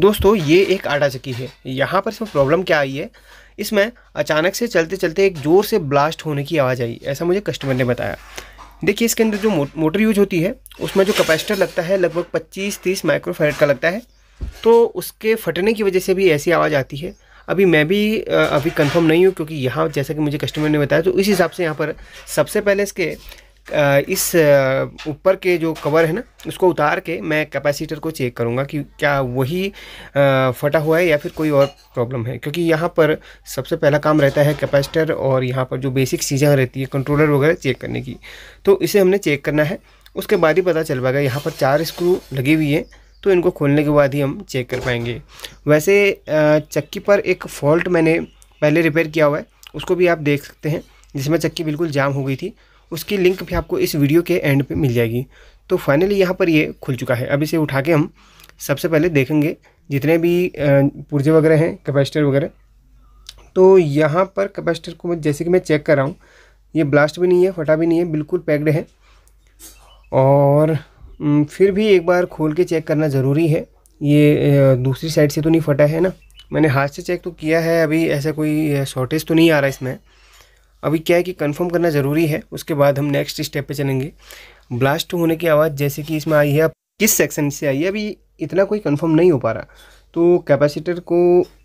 दोस्तों ये एक आटा चक्की है यहाँ पर इसमें प्रॉब्लम क्या आई है इसमें अचानक से चलते चलते एक ज़ोर से ब्लास्ट होने की आवाज़ आई ऐसा मुझे कस्टमर ने बताया देखिए इसके अंदर जो मो, मोटर यूज होती है उसमें जो कैपेसिटर लगता है लगभग 25-30 माइक्रोफेरेट का लगता है तो उसके फटने की वजह से भी ऐसी आवाज़ आती है अभी मैं भी अभी कंफर्म नहीं हूँ क्योंकि यहाँ जैसा कि मुझे कस्टमर ने बताया तो इस हिसाब से यहाँ पर सबसे पहले इसके इस ऊपर के जो कवर है ना उसको उतार के मैं कैपेसिटर को चेक करूँगा कि क्या वही फटा हुआ है या फिर कोई और प्रॉब्लम है क्योंकि यहाँ पर सबसे पहला काम रहता है कैपेसिटर और यहाँ पर जो बेसिक चीज़ें रहती है कंट्रोलर वगैरह चेक करने की तो इसे हमने चेक करना है उसके बाद ही पता चल पाएगा यहाँ पर चार स्क्रू लगी हुई है तो इनको खोलने के बाद ही हम चेक कर पाएंगे वैसे चक्की पर एक फॉल्ट मैंने पहले रिपेयर किया हुआ है उसको भी आप देख सकते हैं जिसमें चक्की बिल्कुल जाम हो गई थी उसकी लिंक भी आपको इस वीडियो के एंड पे मिल जाएगी तो फाइनली यहाँ पर ये खुल चुका है अब इसे उठा के हम सबसे पहले देखेंगे जितने भी पुर्जे वगैरह हैं कैपेसिटर वगैरह तो यहाँ पर कैपेसिटर को जैसे कि मैं चेक कर रहा हूँ ये ब्लास्ट भी नहीं है फटा भी नहीं है बिल्कुल पैक्ड है और फिर भी एक बार खोल के चेक करना ज़रूरी है ये दूसरी साइड से तो नहीं फटा है ना मैंने हाथ से चेक तो किया है अभी ऐसा कोई शॉर्टेज तो नहीं आ रहा इसमें अभी क्या है कि कंफर्म करना ज़रूरी है उसके बाद हम नेक्स्ट स्टेप पे चलेंगे ब्लास्ट होने की आवाज़ जैसे कि इसमें आई है अब किस सेक्शन से आई है अभी इतना कोई कंफर्म नहीं हो पा रहा तो कैपेसिटर को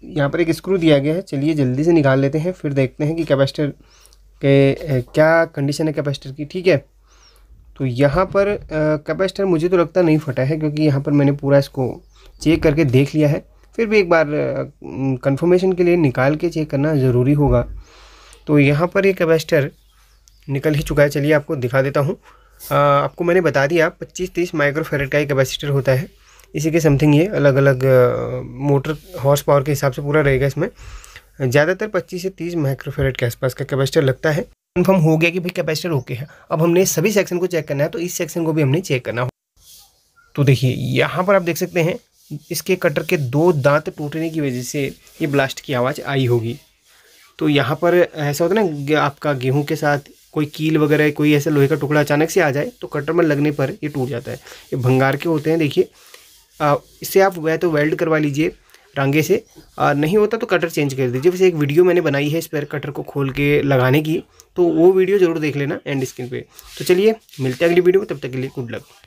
यहाँ पर एक स्क्रू दिया गया है चलिए जल्दी से निकाल लेते हैं फिर देखते हैं कि कैपेसिटर के क्या कंडीशन है कैपेसिटर की ठीक है तो यहाँ पर कैपेसिटर मुझे तो लगता नहीं फटा है क्योंकि यहाँ पर मैंने पूरा इसको चेक करके देख लिया है फिर भी एक बार कंफर्मेशन के लिए निकाल के चेक करना ज़रूरी होगा तो यहाँ पर ये कैपेसिटर निकल ही चुका है चलिए आपको दिखा देता हूँ आपको मैंने बता दिया पच्चीस तीस माइक्रोफेरेट का ये कैपेसिटर होता है इसी के समथिंग ये अलग अलग मोटर हॉर्स पावर के हिसाब से पूरा रहेगा इसमें ज़्यादातर 25 से 30 माइक्रोफेरेट के आसपास का कैपेसिटर लगता है कन्फर्म हो गया कि भाई कैपेसिटर ओके है अब हमने सभी सेक्शन को चेक करना है तो इस सेक्शन को भी हमने चेक करना हो तो देखिए यहाँ पर आप देख सकते हैं इसके कटर के दो दांत टूटने की वजह से ये ब्लास्ट की आवाज़ आई होगी तो यहाँ पर ऐसा होता है ना आपका गेहूँ के साथ कोई कील वगैरह कोई ऐसा लोहे का टुकड़ा अचानक से आ जाए तो कटर में लगने पर ये टूट जाता है ये भंगार के होते हैं देखिए इससे आप वह तो वेल्ड करवा लीजिए रंगे से आ, नहीं होता तो कटर चेंज कर दीजिए वैसे एक वीडियो मैंने बनाई है इस पर कटर को खोल के लगाने की तो वो वीडियो ज़रूर देख लेना एंड स्क्रीन पे तो चलिए मिलते हैं अगली वीडियो में तब तक के लिए गुड लक